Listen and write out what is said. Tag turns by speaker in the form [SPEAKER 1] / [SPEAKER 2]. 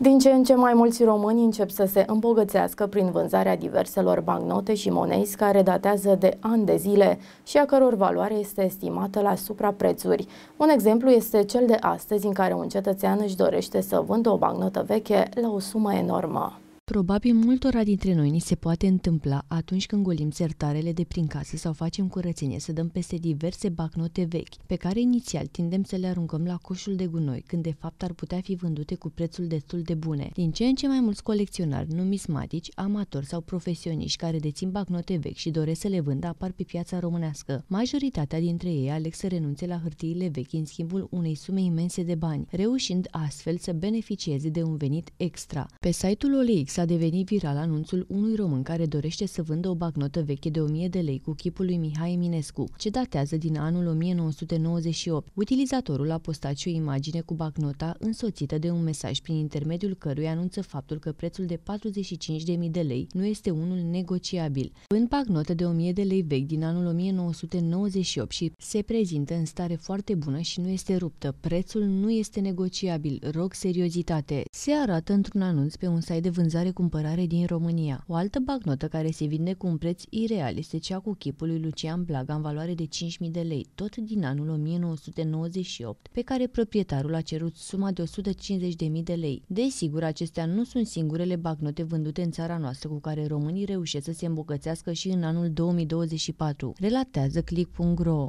[SPEAKER 1] Din ce în ce mai mulți români încep să se îmbogățească prin vânzarea diverselor bancnote și monezi care datează de ani de zile și a căror valoare este estimată la supraprețuri. Un exemplu este cel de astăzi în care un cetățean își dorește să vândă o bancnotă veche la o sumă enormă.
[SPEAKER 2] Probabil multora dintre noi ni se poate întâmpla atunci când golim sertarele de prin casă sau facem curățenie să dăm peste diverse bacnote vechi, pe care inițial tindem să le aruncăm la coșul de gunoi, când de fapt ar putea fi vândute cu prețul destul de bune. Din ce în ce mai mulți colecționari, numismatici, amatori sau profesioniști care dețin bacnote vechi și doresc să le vândă apar pe piața românească. Majoritatea dintre ei aleg să renunțe la hârtiile vechi în schimbul unei sume imense de bani, reușind astfel să beneficieze de un venit extra. Pe site-ul OLX s a devenit viral anunțul unui român care dorește să vândă o bagnotă veche de 1000 de lei cu chipul lui Mihai Eminescu, ce datează din anul 1998. Utilizatorul a postat și o imagine cu bagnota însoțită de un mesaj prin intermediul căruia anunță faptul că prețul de 45.000 de lei nu este unul negociabil. Vând bagnotă de 1000 de lei vechi din anul 1998 și se prezintă în stare foarte bună și nu este ruptă. Prețul nu este negociabil. Rog seriozitate. Se arată într-un anunț pe un site de vânzare de cumpărare din România. O altă bagnotă care se vinde cu un preț ireal este cea cu chipul lui Lucian Blaga în valoare de 5.000 de lei, tot din anul 1998, pe care proprietarul a cerut suma de 150.000 de lei. Desigur, acestea nu sunt singurele bagnote vândute în țara noastră cu care românii reușesc să se îmbogățească și în anul 2024, relatează click.ro.